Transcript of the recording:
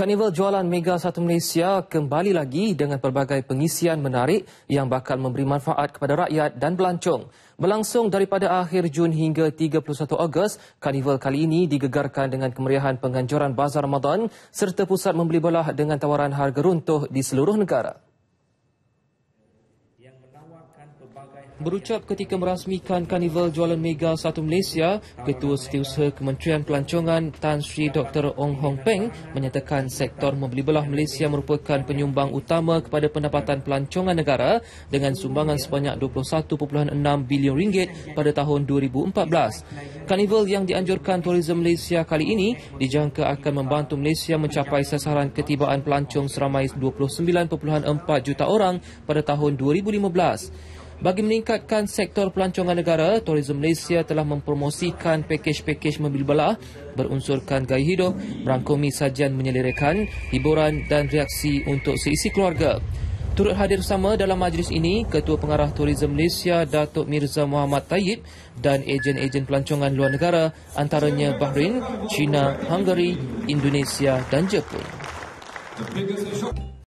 Karnival Jualan Mega Satu Malaysia kembali lagi dengan pelbagai pengisian menarik yang bakal memberi manfaat kepada rakyat dan pelancong. Berlangsung daripada akhir Jun hingga 31 Ogos, karnival kali ini digegarkan dengan kemeriahan penganjuran Bazar Ramadan serta pusat membeli belah dengan tawaran harga runtuh di seluruh negara. Berucap ketika merasmikan Karnival Jualan Mega Satu Malaysia, Ketua Setiausaha Kementerian Pelancongan Tan Sri Dr. Ong Hong Peng menyatakan sektor membeli belah Malaysia merupakan penyumbang utama kepada pendapatan pelancongan negara dengan sumbangan sebanyak 21.6 bilion ringgit pada tahun 2014. Karnival yang dianjurkan Tourism Malaysia kali ini dijangka akan membantu Malaysia mencapai sasaran ketibaan pelancong seramai 29.4 juta orang pada tahun 2020. 2015. Bagi meningkatkan sektor pelancongan negara, Tourism Malaysia telah mempromosikan pakej-pakej mobil belah berunsurkan gaya hidup, merangkumi sajian menyelerakan, hiburan dan reaksi untuk seisi keluarga. Turut hadir sama dalam majlis ini, Ketua Pengarah Tourism Malaysia Datuk Mirza Muhammad Tayyib dan ejen-ejen pelancongan luar negara antaranya Bahrain, China, Hungary, Indonesia dan Jepun.